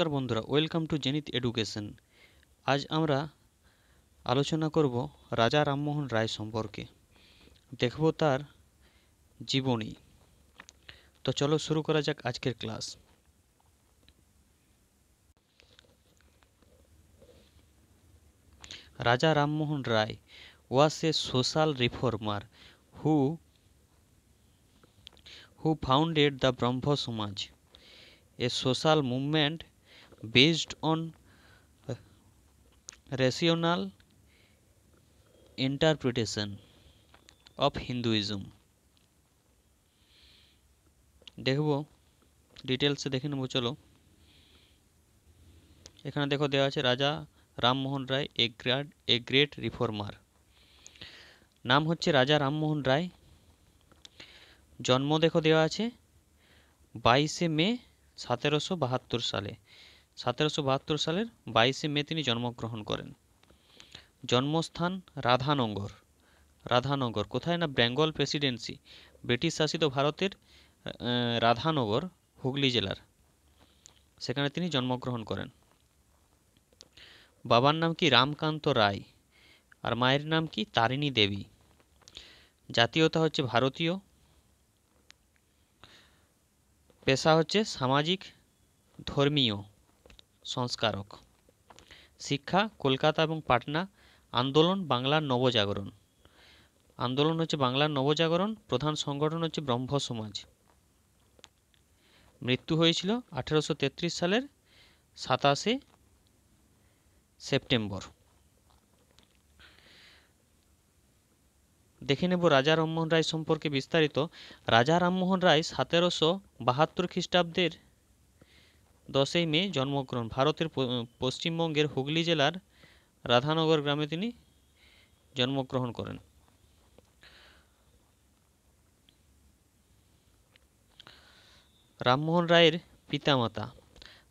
নমস্কার বন্ধুরা welcome to Zenit education আজ আমরা আলোচনা করব রাজা রামমোহন রায় সম্পর্কে দেখব তার জীবনী তো চলো শুরু করা যাক আজকের class Raja Rammohan Roy was a social reformer who who founded the Brahmo Samaj a social movement based on rational interpretation of Hinduism. দেখব ডিটেলসে দেখে নেব চলো এখানে দেখো দেওয়া আছে Raja Rammohan Roy a great a great reformer নাম হচ্ছে রাজা রামমোহন রায় জন্ম দেখো দেওয়া আছে বাইশে মে সতেরোশো বাহাত্তর সালে সতেরোশো বাহাত্তর সালের বাইশে মে তিনি জন্মগ্রহণ করেন জন্মস্থান রাধানগর রাধানগর কোথায় না বেঙ্গল প্রেসিডেন্সি ব্রিটিশ শাসিত ভারতের রাধানগর হুগলি জেলার সেখানে তিনি জন্মগ্রহণ করেন বাবার নাম কি রামকান্ত রায় আর মায়ের নাম কি তারিণী দেবী জাতীয়তা হচ্ছে ভারতীয় পেশা হচ্ছে সামাজিক ধর্মীয় সংস্কারক শিক্ষা কলকাতা এবং পাটনা আন্দোলন বাংলার নবজাগরণ আন্দোলন হচ্ছে বাংলার নবজাগরণ প্রধান সংগঠন হচ্ছে ব্রহ্ম সমাজ মৃত্যু হয়েছিল আঠেরোশো সালের সাতাশে সেপ্টেম্বর দেখে নেব রাজা রামমোহন রায় সম্পর্কে বিস্তারিত রাজা রামমোহন রায় সতেরোশো বাহাত্তর খ্রিস্টাব্দের দশই মে জন্মগ্রহণ ভারতের পশ্চিমবঙ্গের হুগলি জেলার রাধানগর গ্রামে তিনি জন্মগ্রহণ করেন রামমোহন রায়ের পিতামাতা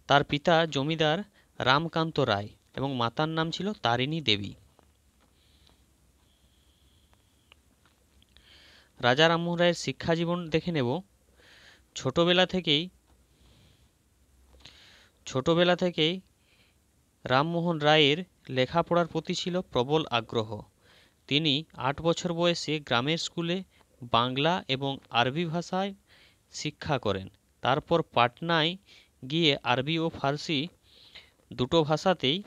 তার পিতা জমিদার রামকান্ত রায় এবং মাতার নাম ছিল তারিণী দেবী রাজা রামমোহন রায়ের শিক্ষা জীবন দেখে নেব ছোটবেলা থেকেই ছোটবেলা থেকেই রামমোহন রায়ের লেখাপড়ার প্রতি ছিল প্রবল আগ্রহ তিনি আট বছর বয়সে গ্রামের স্কুলে বাংলা এবং আরবি ভাষায় শিক্ষা করেন তারপর পাটনায় গিয়ে আরবি ও ফার্সি দুটো ভাষাতেই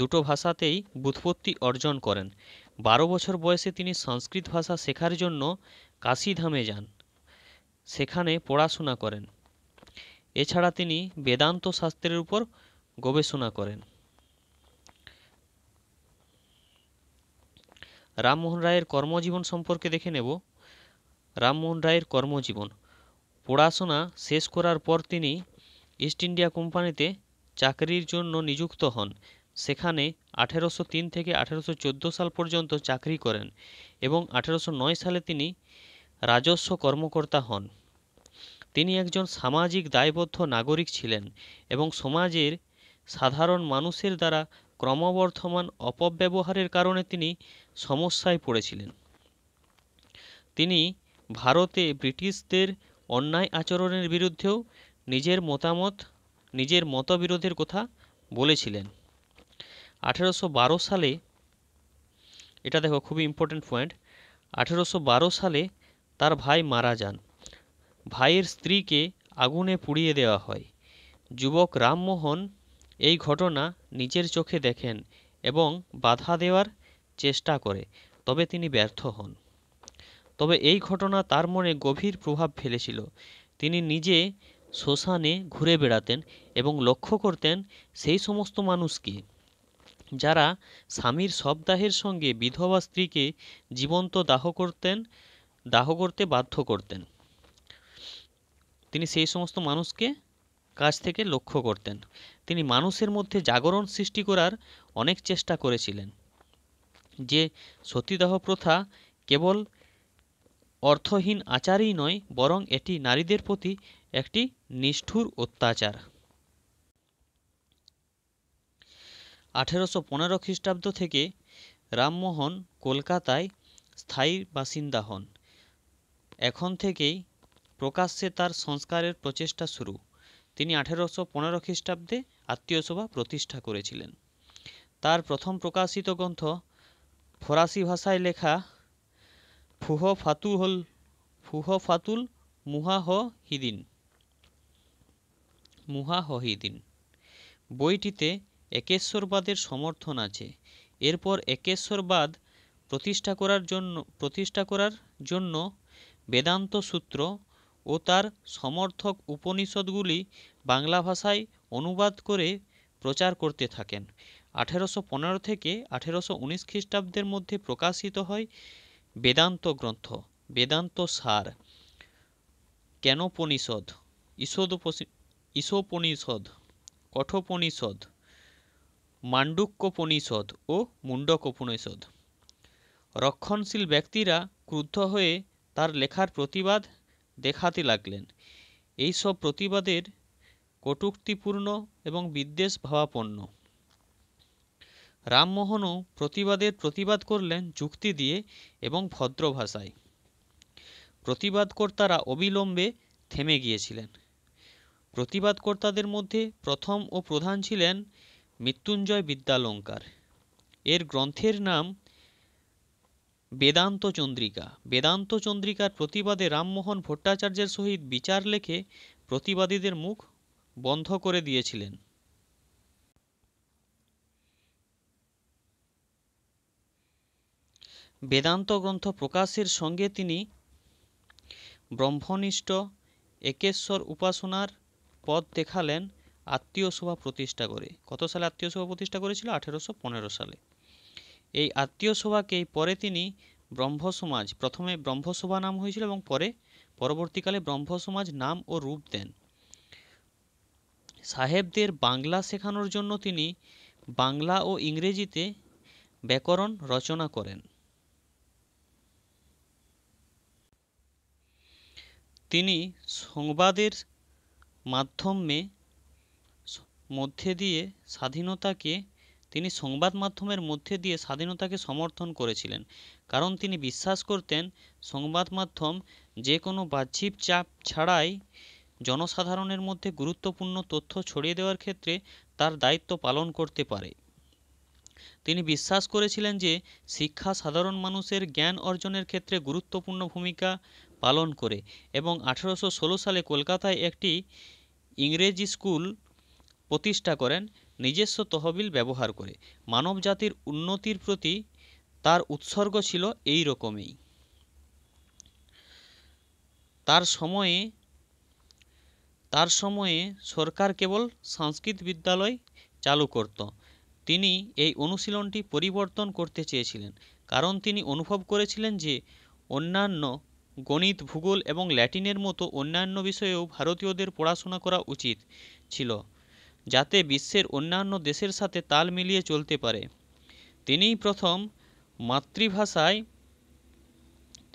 দুটো ভাষাতেই ব্যুৎপত্তি অর্জন করেন বারো বছর বয়সে তিনি সংস্কৃত ভাষা শেখার জন্য কাশীধামে যান সেখানে পড়াশোনা করেন এছাড়া তিনি বেদান্ত শাস্ত্রের উপর গবেষণা করেন রামমোহন রায়ের কর্মজীবন সম্পর্কে দেখে নেব রামমোহন রায়ের কর্মজীবন পড়াশোনা শেষ করার পর তিনি ইস্ট ইন্ডিয়া কোম্পানিতে চাকরির জন্য নিযুক্ত হন সেখানে আঠেরোশো তিন থেকে আঠেরোশো চোদ্দো সাল পর্যন্ত চাকরি করেন এবং আঠেরোশো নয় সালে তিনি রাজস্ব কর্মকর্তা হন তিনি একজন সামাজিক দায়বদ্ধ নাগরিক ছিলেন এবং সমাজের সাধারণ মানুষের দ্বারা ক্রমবর্ধমান অপব্যবহারের কারণে তিনি সমস্যায় পড়েছিলেন তিনি ভারতে ব্রিটিশদের অন্যায় আচরণের বিরুদ্ধেও নিজের মতামত নিজের মতবিরোধের কথা বলেছিলেন আঠেরোশো সালে এটা দেখো খুবই ইম্পর্ট্যান্ট পয়েন্ট আঠেরোশো সালে তার ভাই মারা যান ভাইয়ের স্ত্রীকে আগুনে পুড়িয়ে দেওয়া হয় যুবক রামমোহন এই ঘটনা নিজের চোখে দেখেন এবং বাধা দেওয়ার চেষ্টা করে তবে তিনি ব্যর্থ হন তবে এই ঘটনা তার মনে গভীর প্রভাব ফেলেছিল তিনি নিজে শ্মশানে ঘুরে বেড়াতেন এবং লক্ষ্য করতেন সেই সমস্ত মানুষকে যারা স্বামীর সপ্তাহের সঙ্গে বিধবা স্ত্রীকে জীবন্ত দাহ করতেন দাহ করতে বাধ্য করতেন তিনি সেই সমস্ত মানুষকে কাছ থেকে লক্ষ্য করতেন তিনি মানুষের মধ্যে জাগরণ সৃষ্টি করার অনেক চেষ্টা করেছিলেন যে সতীদাহ প্রথা কেবল অর্থহীন আচারই নয় বরং এটি নারীদের প্রতি একটি নিষ্ঠুর অত্যাচার আঠেরোশো পনেরো খ্রিস্টাব্দ থেকে রামমোহন কলকাতায় স্থায়ী বাসিন্দা হন এখন থেকেই প্রকাশ্যে তার সংস্কারের প্রচেষ্টা শুরু তিনি আঠেরোশো পনেরো খ্রিস্টাব্দে আত্মীয়সভা প্রতিষ্ঠা করেছিলেন তার প্রথম প্রকাশিত গ্রন্থ ফরাসি ভাষায় লেখা ফুহ ফাতুহল ফুহ ফাতুল মুহাহ হিদিন মুহাহহিদিন বইটিতে একেশ্বরবাদের সমর্থন আছে এরপর একেশ্বরবাদ প্রতিষ্ঠা করার জন্য প্রতিষ্ঠা করার জন্য বেদান্ত সূত্র ও তার সমর্থক উপনিষদগুলি বাংলা ভাষায় অনুবাদ করে প্রচার করতে থাকেন আঠেরোশো পনেরো থেকে আঠেরোশো উনিশ খ্রিস্টাব্দের মধ্যে প্রকাশিত হয় বেদান্ত গ্রন্থ বেদান্ত সার কেনোপনিষদ ঈশোপনিষদ কঠোপনিষদ মাণ্ডুক্যোপনিষদ ও মুণ্ডকোপনিষদ রক্ষণশীল ব্যক্তিরা ক্রুদ্ধ হয়ে তার লেখার প্রতিবাদ দেখাতে লাগলেন এইসব প্রতিবাদের কটূক্তিপূর্ণ এবং বিদ্বেষ ভাবাপন্ন রামমোহনও প্রতিবাদের প্রতিবাদ করলেন যুক্তি দিয়ে এবং ভদ্র ভাষায় প্রতিবাদকর্তারা অবিলম্বে থেমে গিয়েছিলেন প্রতিবাদকর্তাদের মধ্যে প্রথম ও প্রধান ছিলেন মৃত্যুঞ্জয় বিদ্যালঙ্কার এর গ্রন্থের নাম বেদান্ত চন্দ্রিকা বেদান্ত চন্দ্রিকার প্রতিবাদে রামমোহন ভট্টাচার্যের সহিত বিচার লেখে প্রতিবাদীদের মুখ বন্ধ করে দিয়েছিলেন বেদান্ত গ্রন্থ প্রকাশের সঙ্গে তিনি ব্রহ্মনিষ্ঠ একেশ্বর উপাসনার পথ দেখালেন আত্মীয় সভা প্রতিষ্ঠা করে কত সালে আত্মীয় সভা প্রতিষ্ঠা করেছিল আঠেরোশো পনেরো সালে এই আত্মীয় সভাকেই পরে তিনি ব্রহ্মসমাজ প্রথমে ব্রহ্মসভা নাম হয়েছিল এবং পরে পরবর্তীকালে ব্রহ্মসমাজ নাম ও রূপ দেন সাহেবদের বাংলা শেখানোর জন্য তিনি বাংলা ও ইংরেজিতে ব্যাকরণ রচনা করেন তিনি সংবাদের মাধ্যমে মধ্যে দিয়ে স্বাধীনতাকে তিনি সংবাদ মাধ্যমের মধ্যে দিয়ে স্বাধীনতাকে সমর্থন করেছিলেন কারণ তিনি বিশ্বাস করতেন সংবাদ মাধ্যম যে কোনো বাহ্যিক চাপ ছাড়াই জনসাধারণের মধ্যে গুরুত্বপূর্ণ তথ্য ছড়িয়ে দেওয়ার ক্ষেত্রে তার দায়িত্ব পালন করতে পারে তিনি বিশ্বাস করেছিলেন যে শিক্ষা সাধারণ মানুষের জ্ঞান অর্জনের ক্ষেত্রে গুরুত্বপূর্ণ ভূমিকা পালন করে এবং আঠেরোশো সালে কলকাতায় একটি ইংরেজি স্কুল প্রতিষ্ঠা করেন নিজস্ব তহবিল ব্যবহার করে মানবজাতির উন্নতির প্রতি তার উৎসর্গ ছিল এই রকমই তার সময়ে তার সময়ে সরকার কেবল সংস্কৃত বিদ্যালয় চালু করত তিনি এই অনুশীলনটি পরিবর্তন করতে চেয়েছিলেন কারণ তিনি অনুভব করেছিলেন যে অন্যান্য গণিত ভূগোল এবং ল্যাটিনের মতো অন্যান্য বিষয়েও ভারতীয়দের পড়াশোনা করা উচিত ছিল যাতে বিশ্বের অন্যান্য দেশের সাথে তাল মিলিয়ে চলতে পারে তিনিই প্রথম মাতৃভাষায়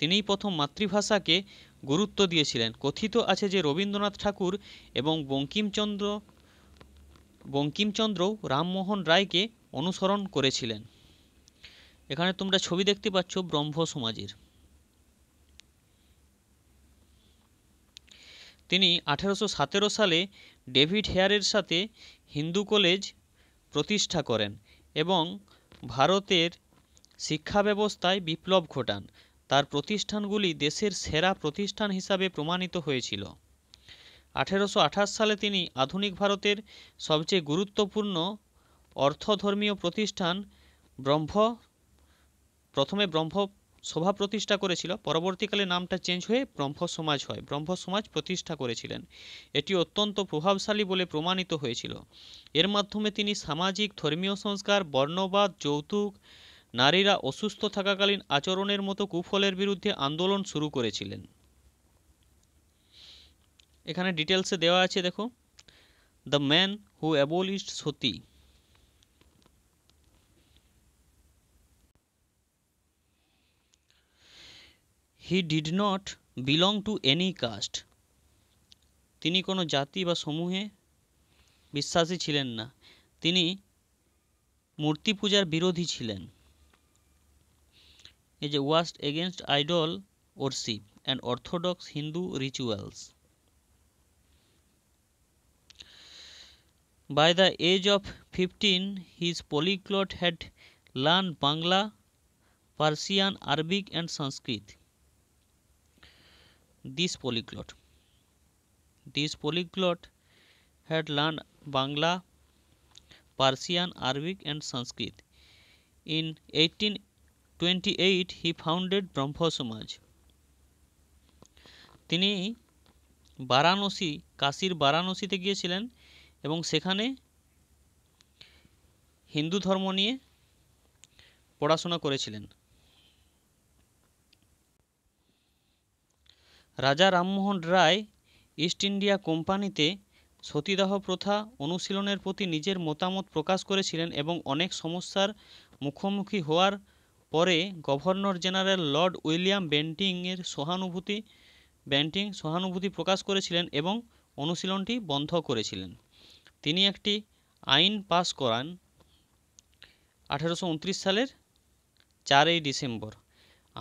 তিনিই প্রথম মাতৃভাষাকে গুরুত্ব দিয়েছিলেন কথিত আছে যে রবীন্দ্রনাথ ঠাকুর এবং বঙ্কিমচন্দ্র বঙ্কিমচন্দ্র রামমোহন রায়কে অনুসরণ করেছিলেন এখানে তোমরা ছবি দেখতে পাচ্ছ ব্রহ্ম সমাজের তিনি আঠেরোশো সালে ডেভিড হেয়ারের সাথে হিন্দু কলেজ প্রতিষ্ঠা করেন এবং ভারতের শিক্ষাব্যবস্থায় বিপ্লব ঘটান তার প্রতিষ্ঠানগুলি দেশের সেরা প্রতিষ্ঠান হিসাবে প্রমাণিত হয়েছিল আঠেরোশো সালে তিনি আধুনিক ভারতের সবচেয়ে গুরুত্বপূর্ণ অর্থধর্মীয় প্রতিষ্ঠান ব্রহ্ম প্রথমে ব্রহ্ম সভা প্রতিষ্ঠা করেছিল পরবর্তীকালে নামটা চেঞ্জ হয়ে ব্রহ্ম সমাজ হয় ব্রহ্ম সমাজ প্রতিষ্ঠা করেছিলেন এটি অত্যন্ত প্রভাবশালী বলে প্রমাণিত হয়েছিল এর মাধ্যমে তিনি সামাজিক ধর্মীয় সংস্কার বর্ণবাদ যৌতুক নারীরা অসুস্থ থাকাকালীন আচরণের মতো কুফলের বিরুদ্ধে আন্দোলন শুরু করেছিলেন এখানে ডিটেলসে দেওয়া আছে দেখো the man who abolished sati he did not belong to any caste তিনি কোনো জাতি বা সমূহে বিশ্বাসী ছিলেন না তিনি মূর্তি পূজার বিরোধী ছিলেন এই যে was against idol worship and orthodox Hindu rituals by the age of fifteen his polyglot had learn Bangla Persian Arabic and Sanskrit this polyglot. This polyglot had learned Bangla, Persian, Arabic, and Sanskrit. In 1828, he founded Brahmo Samaj. তিনি বারাণসী কাশীর বারাণসীতে গিয়েছিলেন এবং সেখানে হিন্দু ধর্ম নিয়ে পড়াশোনা করেছিলেন রাজা রামমোহন রায় east India কোম্পানিতে সতীদাহ প্রথা অনুশীলনের প্রতি নিজের মতামত প্রকাশ করেছিলেন এবং অনেক সমস্যার মুখোমুখি হওয়ার পরে গভর্নর জেনারেল লর্ড উইলিয়াম বেন্টিংয়ের সহানুভূতি ব্যান্টিং সহানুভূতি প্রকাশ করেছিলেন এবং অনুশীলনটি বন্ধ করেছিলেন তিনি একটি আইন পাস করান আঠেরোশো সালের চারই ডিসেম্বর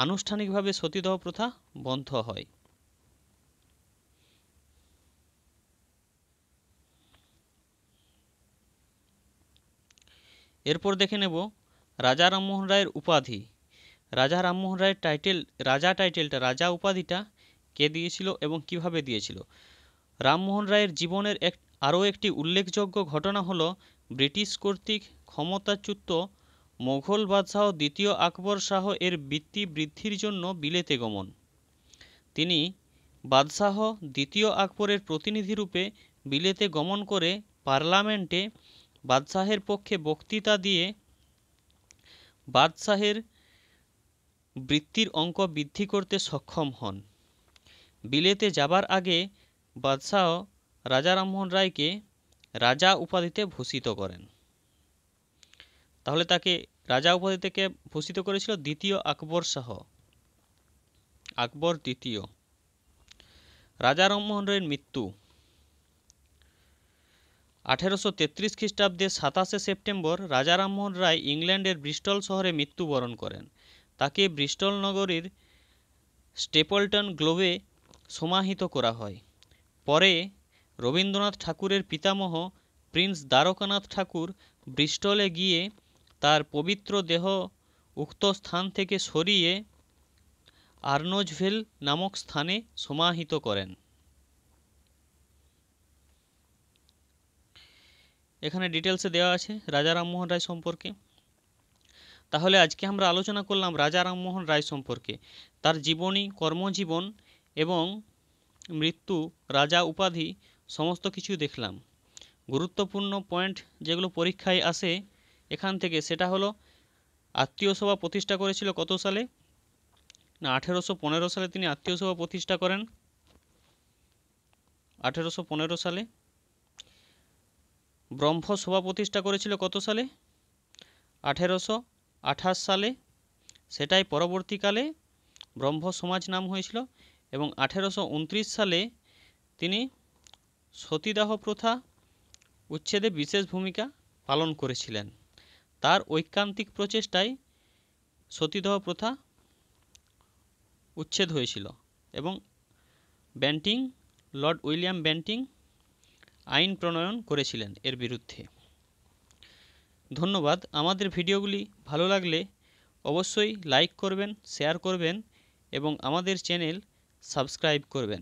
আনুষ্ঠানিকভাবে সতীদাহ প্রথা বন্ধ হয় এরপর দেখে নেব রাজা রামমোহন রায়ের উপাধি রাজা রামমোহন রায়ের টাইটেল রাজা টাইটেলটা রাজা উপাধিটা কে দিয়েছিল এবং কিভাবে দিয়েছিল রামমোহন রায়ের জীবনের এক আরও একটি উল্লেখযোগ্য ঘটনা হল ব্রিটিশ কর্তৃক ক্ষমতাচ্যুত মোঘল বাদশাহ দ্বিতীয় আকবর শাহ এর বৃত্তি বৃদ্ধির জন্য বিলেতে গমন তিনি বাদশাহ দ্বিতীয় আকবরের প্রতিনিধিরূপে বিলেতে গমন করে পার্লামেন্টে বাদশাহের পক্ষে বক্তৃতা দিয়ে বাদশাহের বৃত্তির অঙ্ক বৃদ্ধি করতে সক্ষম হন বিলেতে যাবার আগে বাদশাহ রাজা রামমোহন রায়কে রাজা উপাধিতে ভূষিত করেন তাহলে তাকে রাজা উপাধি থেকে ভূষিত করেছিল দ্বিতীয় আকবর শাহ আকবর দ্বিতীয় রাজা রামমোহন রায়ের মৃত্যু আঠেরোশো তেত্রিশ খ্রিস্টাব্দে সাতাশে সেপ্টেম্বর রাজা রামমোহন রায় ইংল্যান্ডের ব্রিস্টল শহরে মৃত্যুবরণ করেন তাকে ব্রিস্টল নগরীর স্টেপলটন গ্লোভে সমাহিত করা হয় পরে রবীন্দ্রনাথ ঠাকুরের পিতামহ প্রিন্স দ্বারকানাথ ঠাকুর ব্রিস্টলে গিয়ে তার পবিত্র দেহ উক্ত স্থান থেকে সরিয়ে আর্নোজভেল নামক স্থানে সমাহিত করেন এখানে ডিটেলসে দেওয়া আছে রাজা রামমোহন রায় সম্পর্কে তাহলে আজকে আমরা আলোচনা করলাম রাজা রামমোহন রায় সম্পর্কে তার জীবনী কর্মজীবন এবং মৃত্যু রাজা উপাধি সমস্ত কিছু দেখলাম গুরুত্বপূর্ণ পয়েন্ট যেগুলো পরীক্ষায় আসে এখান থেকে সেটা হলো আত্মীয় সভা প্রতিষ্ঠা করেছিল কত সালে না আঠেরোশো সালে তিনি আত্মীয় সভা প্রতিষ্ঠা করেন আঠেরোশো সালে ব্রহ্মসভা প্রতিষ্ঠা করেছিল কত সালে আঠেরোশো আঠাশ সালে সেটাই পরবর্তীকালে ব্রহ্মসমাজ নাম হয়েছিল এবং আঠেরোশো সালে তিনি সতীদাহ প্রথা উচ্ছেদে বিশেষ ভূমিকা পালন করেছিলেন তার ঐকান্তিক প্রচেষ্টায় সতীদাহ প্রথা উচ্ছেদ হয়েছিল এবং ব্যান্টিং লর্ড উইলিয়াম ব্যান্টিং আইন প্রণয়ন করেছিলেন এর বিরুদ্ধে ধন্যবাদ আমাদের ভিডিওগুলি ভালো লাগলে অবশ্যই লাইক করবেন শেয়ার করবেন এবং আমাদের চ্যানেল সাবস্ক্রাইব করবেন